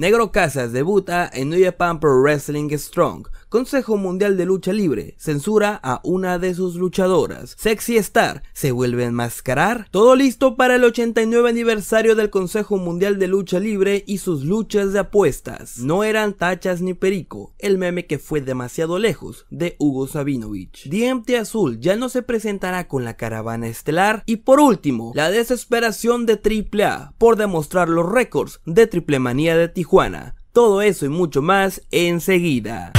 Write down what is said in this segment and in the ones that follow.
Negro Casas debuta en New Japan Pro Wrestling Strong. Consejo Mundial de Lucha Libre censura a una de sus luchadoras. Sexy Star se vuelve a enmascarar. Todo listo para el 89 aniversario del Consejo Mundial de Lucha Libre y sus luchas de apuestas. No eran tachas ni perico, el meme que fue demasiado lejos de Hugo Sabinovich. DMT Azul ya no se presentará con la caravana estelar. Y por último, la desesperación de A por demostrar los récords de Triple Manía de Tijuana Juana, Todo eso y mucho más enseguida.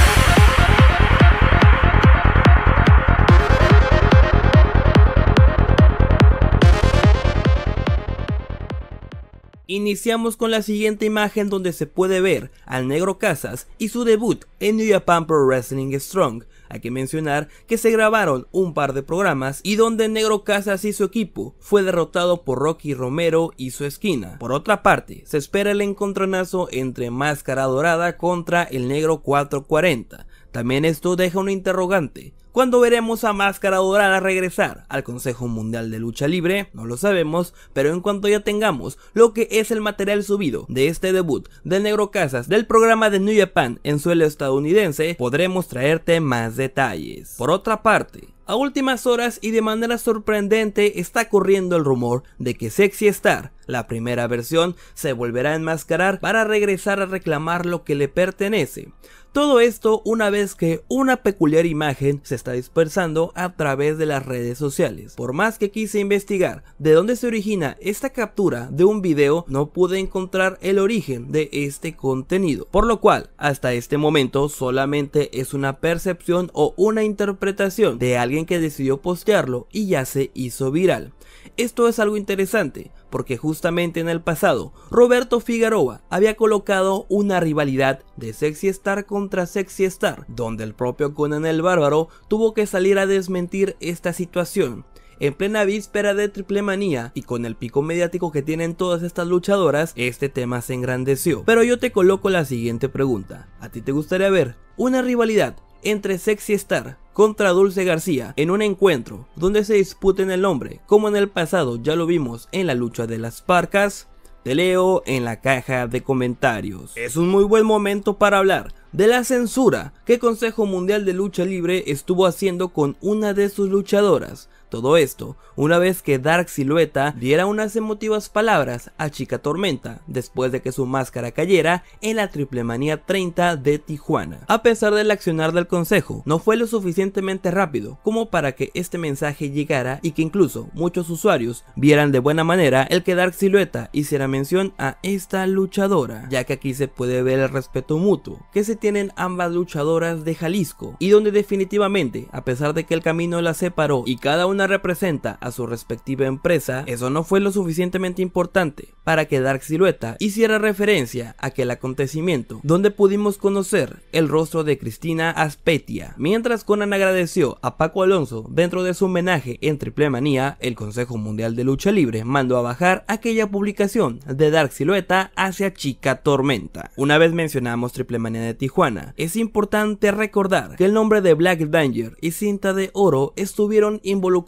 Iniciamos con la siguiente imagen donde se puede ver al Negro Casas y su debut en New Japan Pro Wrestling Strong. Hay que mencionar que se grabaron un par de programas y donde Negro Casas y su equipo fue derrotado por Rocky Romero y su esquina. Por otra parte, se espera el encontronazo entre Máscara Dorada contra el Negro 440 también esto deja un interrogante. ¿Cuándo veremos a Máscara Dorada regresar al Consejo Mundial de Lucha Libre? No lo sabemos, pero en cuanto ya tengamos lo que es el material subido de este debut del Negro Casas del programa de New Japan en suelo estadounidense, podremos traerte más detalles. Por otra parte, a últimas horas y de manera sorprendente está corriendo el rumor de que Sexy Star la primera versión se volverá a enmascarar para regresar a reclamar lo que le pertenece. Todo esto una vez que una peculiar imagen se está dispersando a través de las redes sociales. Por más que quise investigar de dónde se origina esta captura de un video, no pude encontrar el origen de este contenido. Por lo cual, hasta este momento solamente es una percepción o una interpretación de alguien que decidió postearlo y ya se hizo viral. Esto es algo interesante, porque justamente en el pasado Roberto Figueroa había colocado una rivalidad de Sexy Star contra Sexy Star, donde el propio Conan el Bárbaro tuvo que salir a desmentir esta situación. En plena víspera de Triple Manía y con el pico mediático que tienen todas estas luchadoras, este tema se engrandeció. Pero yo te coloco la siguiente pregunta. ¿A ti te gustaría ver una rivalidad entre Sexy Star contra Dulce García en un encuentro donde se disputen el nombre, como en el pasado ya lo vimos en la lucha de las parcas, te leo en la caja de comentarios. Es un muy buen momento para hablar de la censura que Consejo Mundial de Lucha Libre estuvo haciendo con una de sus luchadoras, todo esto, una vez que Dark Silueta diera unas emotivas palabras a Chica Tormenta, después de que su máscara cayera en la Triple Manía 30 de Tijuana. A pesar del accionar del consejo, no fue lo suficientemente rápido como para que este mensaje llegara y que incluso muchos usuarios vieran de buena manera el que Dark Silueta hiciera mención a esta luchadora, ya que aquí se puede ver el respeto mutuo que se tienen ambas luchadoras de Jalisco, y donde definitivamente, a pesar de que el camino las separó y cada una representa a su respectiva empresa, eso no fue lo suficientemente importante para que Dark Silueta hiciera referencia a aquel acontecimiento, donde pudimos conocer el rostro de Cristina Aspetia. Mientras Conan agradeció a Paco Alonso dentro de su homenaje en Triple Manía, el Consejo Mundial de Lucha Libre mandó a bajar aquella publicación de Dark Silueta hacia Chica Tormenta. Una vez mencionamos Triple Manía de Tijuana, es importante recordar que el nombre de Black Danger y Cinta de Oro estuvieron involucrados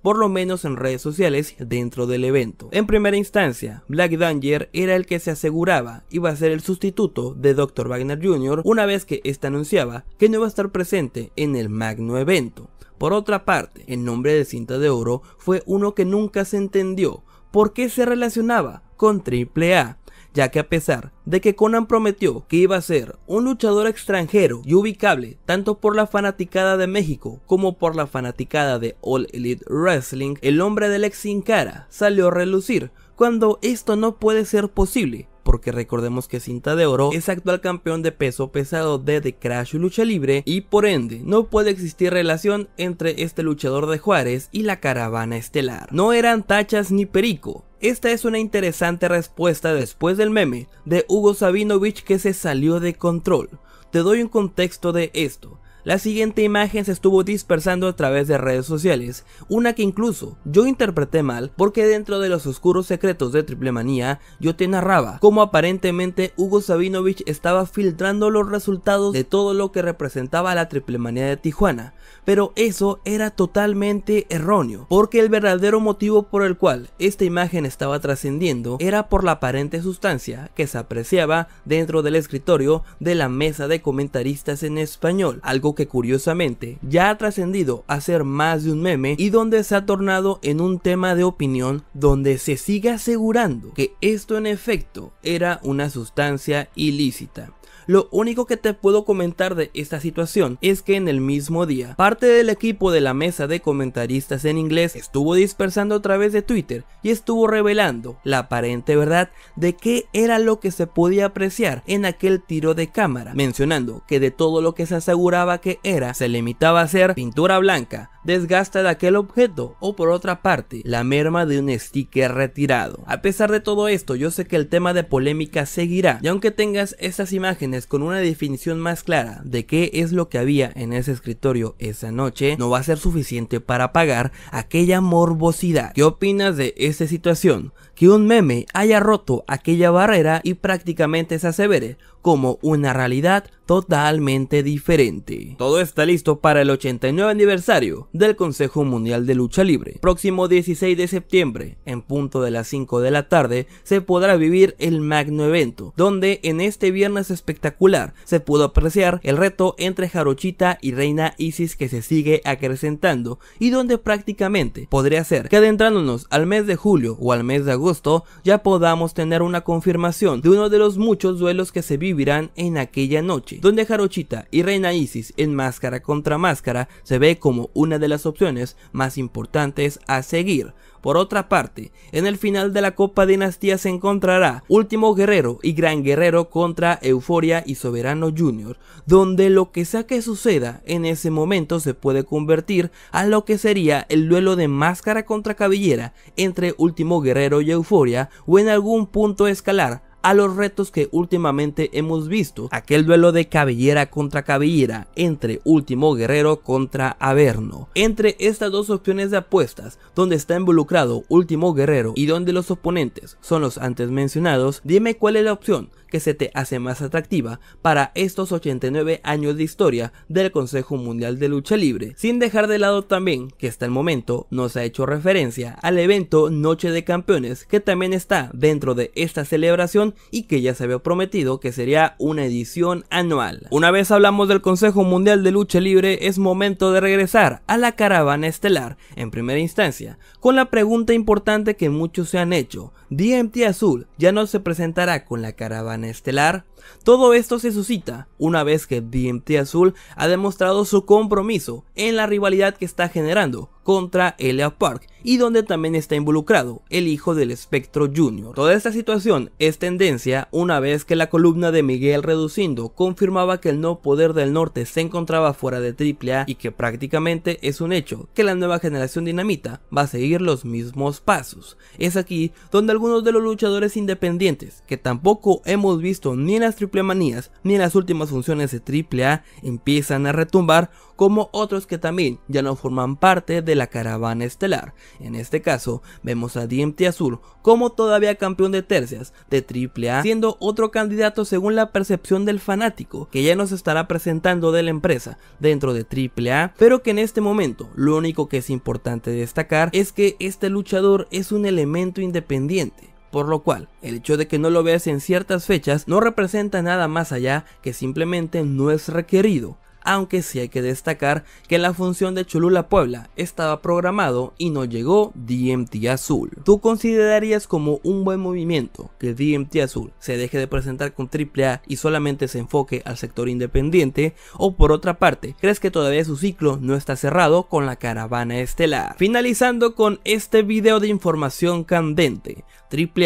por lo menos en redes sociales, dentro del evento. En primera instancia, Black Danger era el que se aseguraba iba a ser el sustituto de Dr. Wagner Jr. una vez que ésta este anunciaba que no iba a estar presente en el magno evento. Por otra parte, el nombre de cinta de oro fue uno que nunca se entendió por qué se relacionaba con AAA, ya que a pesar de que Conan prometió que iba a ser un luchador extranjero y ubicable tanto por la fanaticada de México como por la fanaticada de All Elite Wrestling, el hombre del ex sin cara salió a relucir cuando esto no puede ser posible porque recordemos que Cinta de Oro es actual campeón de peso pesado de The Crash Lucha Libre y por ende no puede existir relación entre este luchador de Juárez y la caravana estelar. No eran tachas ni perico, esta es una interesante respuesta después del meme de Hugo Sabinovich que se salió de control. Te doy un contexto de esto. La siguiente imagen se estuvo dispersando a través de redes sociales, una que incluso yo interpreté mal porque dentro de los oscuros secretos de Triple Manía yo te narraba cómo aparentemente Hugo Sabinovich estaba filtrando los resultados de todo lo que representaba la Triple Manía de Tijuana, pero eso era totalmente erróneo, porque el verdadero motivo por el cual esta imagen estaba trascendiendo era por la aparente sustancia que se apreciaba dentro del escritorio de la mesa de comentaristas en español, algo que curiosamente ya ha trascendido a ser más de un meme y donde se ha tornado en un tema de opinión donde se sigue asegurando que esto en efecto era una sustancia ilícita. Lo único que te puedo comentar de esta situación es que en el mismo día, parte del equipo de la mesa de comentaristas en inglés estuvo dispersando a través de Twitter y estuvo revelando la aparente verdad de qué era lo que se podía apreciar en aquel tiro de cámara, mencionando que de todo lo que se aseguraba que era, se limitaba a ser pintura blanca, desgasta de aquel objeto o por otra parte la merma de un sticker retirado. A pesar de todo esto yo sé que el tema de polémica seguirá y aunque tengas estas imágenes con una definición más clara de qué es lo que había en ese escritorio esa noche no va a ser suficiente para pagar aquella morbosidad. ¿Qué opinas de esta situación? Que un meme haya roto aquella barrera y prácticamente se asevere como una realidad totalmente diferente. Todo está listo para el 89 aniversario del Consejo Mundial de Lucha Libre. Próximo 16 de septiembre, en punto de las 5 de la tarde, se podrá vivir el magno evento, donde en este viernes espectacular se pudo apreciar el reto entre Jarochita y Reina Isis que se sigue acrecentando y donde prácticamente podría ser que adentrándonos al mes de julio o al mes de agosto ya podamos tener una confirmación de uno de los muchos duelos que se vivirán en aquella noche, donde Jarochita y Reina Isis en máscara contra máscara se ve como una de las opciones más importantes a seguir. Por otra parte, en el final de la Copa Dinastía se encontrará Último Guerrero y Gran Guerrero contra Euforia y Soberano Jr., donde lo que sea que suceda en ese momento se puede convertir a lo que sería el duelo de máscara contra cabellera entre Último Guerrero y Euforia o en algún punto escalar a los retos que últimamente hemos visto, aquel duelo de cabellera contra cabellera entre Último Guerrero contra Averno. Entre estas dos opciones de apuestas, donde está involucrado Último Guerrero y donde los oponentes son los antes mencionados, dime cuál es la opción que se te hace más atractiva para estos 89 años de historia del Consejo Mundial de Lucha Libre, sin dejar de lado también que hasta el momento no se ha hecho referencia al evento Noche de Campeones que también está dentro de esta celebración y que ya se había prometido que sería una edición anual. Una vez hablamos del Consejo Mundial de Lucha Libre es momento de regresar a la caravana estelar en primera instancia con la pregunta importante que muchos se han hecho. DMT Azul ya no se presentará con la caravana Estelar. Todo esto se suscita una vez que DMT Azul ha demostrado su compromiso en la rivalidad que está generando contra Elia Park y donde también está involucrado el hijo del espectro junior. Toda esta situación es tendencia una vez que la columna de Miguel Reducindo confirmaba que el no poder del norte se encontraba fuera de AAA y que prácticamente es un hecho que la nueva generación dinamita va a seguir los mismos pasos. Es aquí donde algunos de los luchadores independientes que tampoco hemos visto ni en las triple manías ni en las últimas funciones de AAA empiezan a retumbar como otros que también ya no forman parte de la caravana estelar. En este caso, vemos a DMT Azul como todavía campeón de tercias de AAA, siendo otro candidato según la percepción del fanático, que ya nos estará presentando de la empresa dentro de AAA, pero que en este momento lo único que es importante destacar es que este luchador es un elemento independiente por lo cual el hecho de que no lo veas en ciertas fechas no representa nada más allá que simplemente no es requerido aunque sí hay que destacar que la función de Cholula Puebla estaba programado y no llegó DMT Azul. ¿Tú considerarías como un buen movimiento que DMT Azul se deje de presentar con AAA y solamente se enfoque al sector independiente? ¿O por otra parte, crees que todavía su ciclo no está cerrado con la caravana estelar? Finalizando con este video de información candente,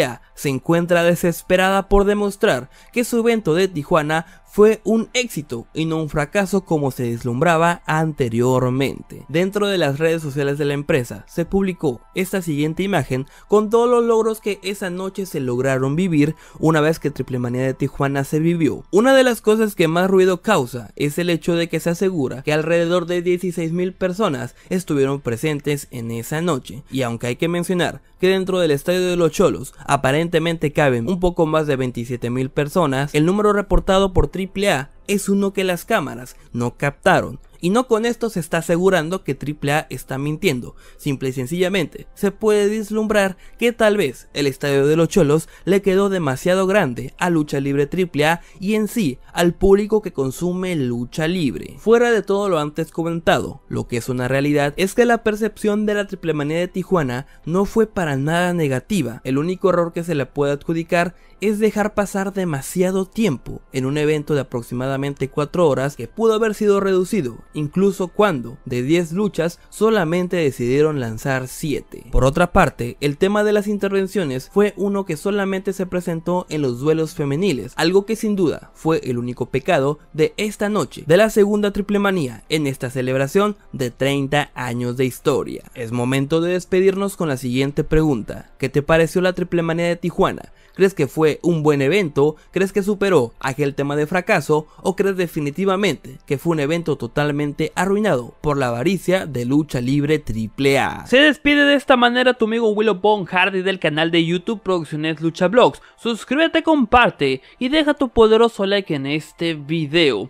a se encuentra desesperada por demostrar que su evento de Tijuana fue un éxito y no un fracaso como se deslumbraba anteriormente. Dentro de las redes sociales de la empresa se publicó esta siguiente imagen con todos los logros que esa noche se lograron vivir una vez que Triple Manía de Tijuana se vivió. Una de las cosas que más ruido causa es el hecho de que se asegura que alrededor de 16.000 personas estuvieron presentes en esa noche y aunque hay que mencionar que dentro del estadio de los Cholos aparentemente caben un poco más de 27 mil personas, el número reportado por AAA es uno que las cámaras no captaron, y no con esto se está asegurando que AAA está mintiendo, simple y sencillamente, se puede vislumbrar que tal vez el estadio de los Cholos le quedó demasiado grande a Lucha Libre AAA y en sí al público que consume lucha libre. Fuera de todo lo antes comentado, lo que es una realidad es que la percepción de la triple manía de Tijuana no fue para nada negativa, el único error que se le puede adjudicar es dejar pasar demasiado tiempo en un evento de aproximadamente 4 horas que pudo haber sido reducido incluso cuando de 10 luchas solamente decidieron lanzar 7. Por otra parte, el tema de las intervenciones fue uno que solamente se presentó en los duelos femeniles, algo que sin duda fue el único pecado de esta noche, de la segunda triple manía en esta celebración de 30 años de historia. Es momento de despedirnos con la siguiente pregunta, ¿qué te pareció la triple manía de Tijuana? ¿Crees que fue un buen evento? ¿Crees que superó aquel tema de fracaso? ¿O crees definitivamente que fue un evento totalmente arruinado por la avaricia de lucha libre AAA. Se despide de esta manera tu amigo Willow Bone Hardy del canal de YouTube Producciones Lucha Blogs. Suscríbete, comparte y deja tu poderoso like en este video.